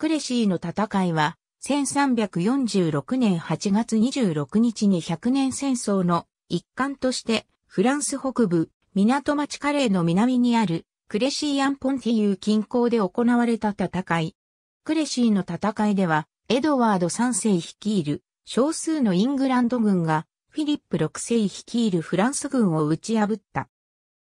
クレシーの戦いは、1346年8月26日に100年戦争の一環として、フランス北部、港町カレーの南にある、クレシーアンポンティユー近郊で行われた戦い。クレシーの戦いでは、エドワード3世率いる少数のイングランド軍がフィリップ6世率いるフランス軍を打ち破った。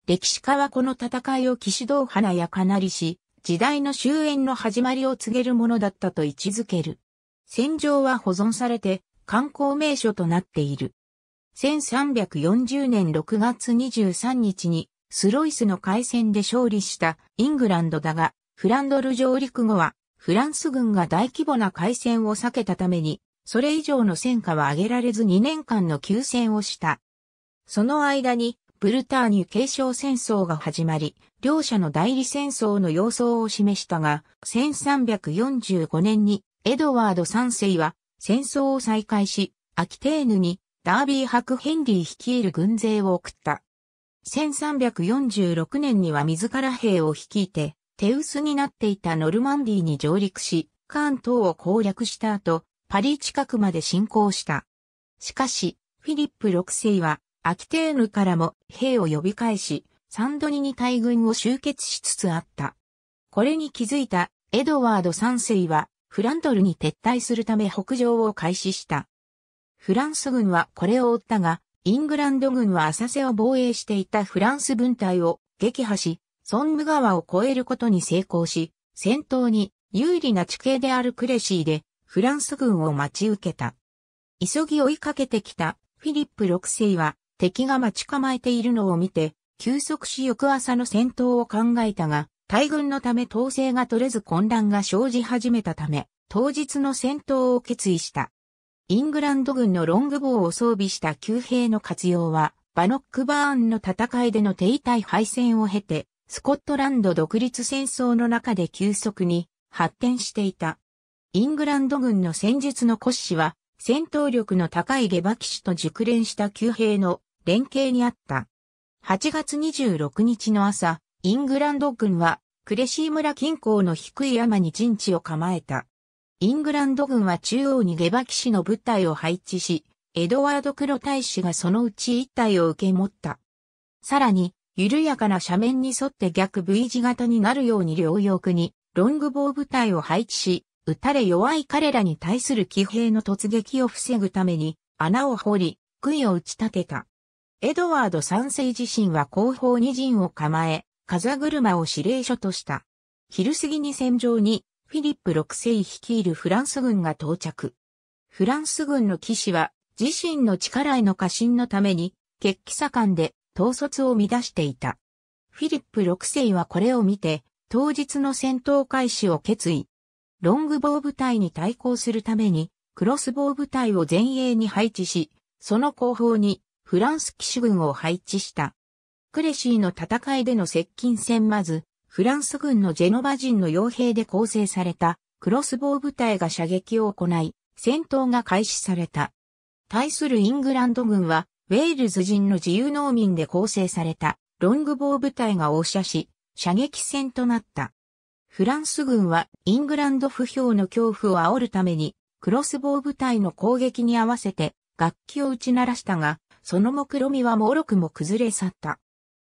歴史家はこの戦いを騎士道花やかなりし、時代の終焉の始まりを告げるものだったと位置づける。戦場は保存されて観光名所となっている。1340年6月23日にスロイスの海戦で勝利したイングランドだが、フランドル上陸後はフランス軍が大規模な海戦を避けたために、それ以上の戦果は上げられず2年間の休戦をした。その間にブルターニュ継承戦争が始まり、両者の代理戦争の様相を示したが、1345年にエドワード3世は戦争を再開し、アキテーヌにダービー伯ヘンリー率いる軍勢を送った。1346年には自ら兵を率いて、手薄になっていたノルマンディーに上陸し、カーン島を攻略した後、パリ近くまで侵攻した。しかし、フィリップ6世はアキテーヌからも兵を呼び返し、サンドニに大軍を集結しつつあった。これに気づいたエドワード三世はフランドルに撤退するため北上を開始した。フランス軍はこれを追ったが、イングランド軍は浅瀬を防衛していたフランス軍隊を撃破し、ソンム川を越えることに成功し、戦闘に有利な地形であるクレシーでフランス軍を待ち受けた。急ぎ追いかけてきたフィリップ6世は敵が待ち構えているのを見て、休息し翌朝の戦闘を考えたが、大軍のため統制が取れず混乱が生じ始めたため、当日の戦闘を決意した。イングランド軍のロングボウを装備した旧兵の活用は、バノックバーンの戦いでの停滞敗戦を経て、スコットランド独立戦争の中で急速に発展していた。イングランド軍の戦術の骨子は、戦闘力の高い下馬騎士と熟練した旧兵の連携にあった。8月26日の朝、イングランド軍は、クレシー村近郊の低い山に陣地を構えた。イングランド軍は中央に下馬騎士の部隊を配置し、エドワード・クロ大使がそのうち一体を受け持った。さらに、緩やかな斜面に沿って逆 V 字型になるように両翼に、ロングボウ部隊を配置し、撃たれ弱い彼らに対する騎兵の突撃を防ぐために、穴を掘り、杭を打ち立てた。エドワード3世自身は後方に陣を構え、風車を指令所とした。昼過ぎに戦場にフィリップ6世率いるフランス軍が到着。フランス軍の騎士は自身の力への過信のために、決起盛んで統率を乱していた。フィリップ6世はこれを見て、当日の戦闘開始を決意。ロングボウ部隊に対抗するために、クロスボウ部隊を前衛に配置し、その後方にフランス騎士軍を配置した。クレシーの戦いでの接近戦まず、フランス軍のジェノバ人の傭兵で構成されたクロスボウ部隊が射撃を行い、戦闘が開始された。対するイングランド軍は、ウェールズ人の自由農民で構成されたロングボウ部隊が応射し、射撃戦となった。フランス軍はイングランド不評の恐怖を煽るために、クロスボウ部隊の攻撃に合わせて楽器を打ち鳴らしたが、その目論みはもろくも崩れ去った。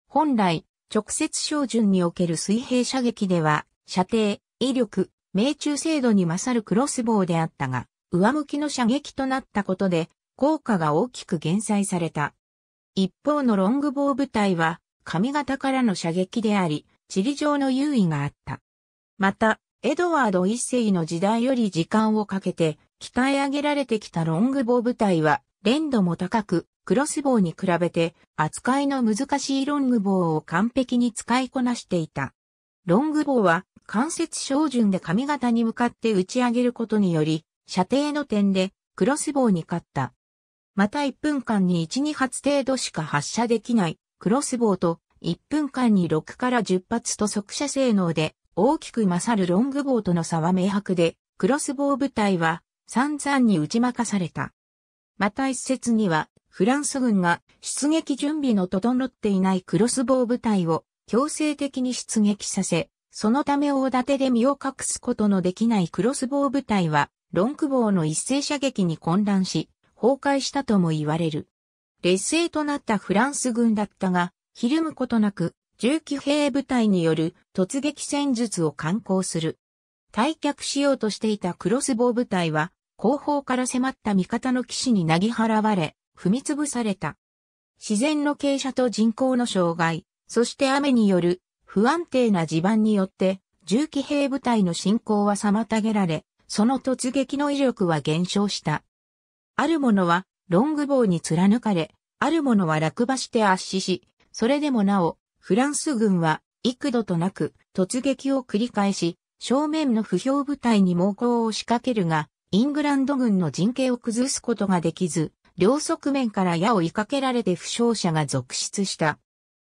本来、直接照準における水平射撃では、射程、威力、命中精度に勝るクロスボウであったが、上向きの射撃となったことで、効果が大きく減災された。一方のロングボウ部隊は、髪型からの射撃であり、地理上の優位があった。また、エドワード一世の時代より時間をかけて、鍛え上げられてきたロングボウ部隊は、連度も高く、クロス棒に比べて扱いの難しいロング棒を完璧に使いこなしていた。ロング棒は関節照準で髪型に向かって打ち上げることにより、射程の点でクロス棒に勝った。また1分間に1、2発程度しか発射できないクロス棒と1分間に6から10発と速射性能で大きく勝るロング棒との差は明白で、クロス棒部隊は散々に打ち負かされた。また一説には、フランス軍が出撃準備の整っていないクロスボウ部隊を強制的に出撃させ、そのため大盾で身を隠すことのできないクロスボウ部隊は、ロンクボウの一斉射撃に混乱し、崩壊したとも言われる。劣勢となったフランス軍だったが、ひるむことなく、重機兵部隊による突撃戦術を敢行する。退却しようとしていたクロスボウ部隊は、後方から迫った味方の騎士になぎ払われ、踏みつぶされた。自然の傾斜と人口の障害、そして雨による不安定な地盤によって、重機兵部隊の進行は妨げられ、その突撃の威力は減少した。ある者はロング棒に貫かれ、ある者は落馬して圧死し、それでもなお、フランス軍は幾度となく突撃を繰り返し、正面の不評部隊に猛攻を仕掛けるが、イングランド軍の陣形を崩すことができず、両側面から矢を追いかけられて負傷者が続出した。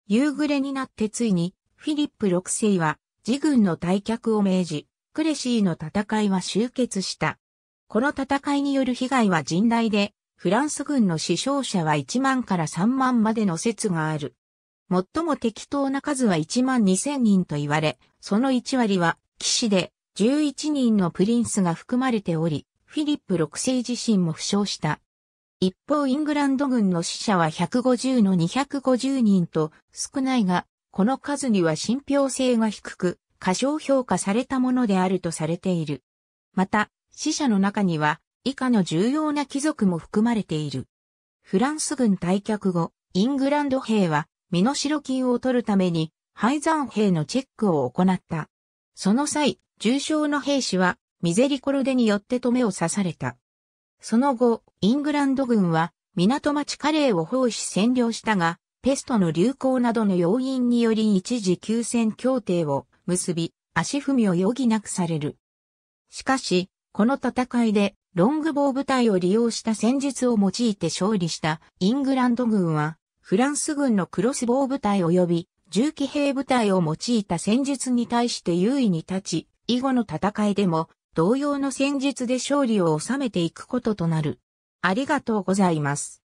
夕暮れになってついに、フィリップ6世は、自軍の退却を命じ、クレシーの戦いは終結した。この戦いによる被害は甚大で、フランス軍の死傷者は1万から3万までの説がある。最も適当な数は1万2000人と言われ、その1割は騎士で11人のプリンスが含まれており、フィリップ6世自身も負傷した。一方イングランド軍の死者は150の250人と少ないが、この数には信憑性が低く、過小評価されたものであるとされている。また、死者の中には、以下の重要な貴族も含まれている。フランス軍退却後、イングランド兵は、身の代金を取るために、廃山兵のチェックを行った。その際、重傷の兵士は、ミゼリコルデによって止めを刺された。その後、イングランド軍は港町カレーを奉仕占領したが、ペストの流行などの要因により一時休戦協定を結び、足踏みを余儀なくされる。しかし、この戦いでロングボウ部隊を利用した戦術を用いて勝利したイングランド軍は、フランス軍のクロスボウ部隊及び重機兵部隊を用いた戦術に対して優位に立ち、以後の戦いでも同様の戦術で勝利を収めていくこととなる。ありがとうございます。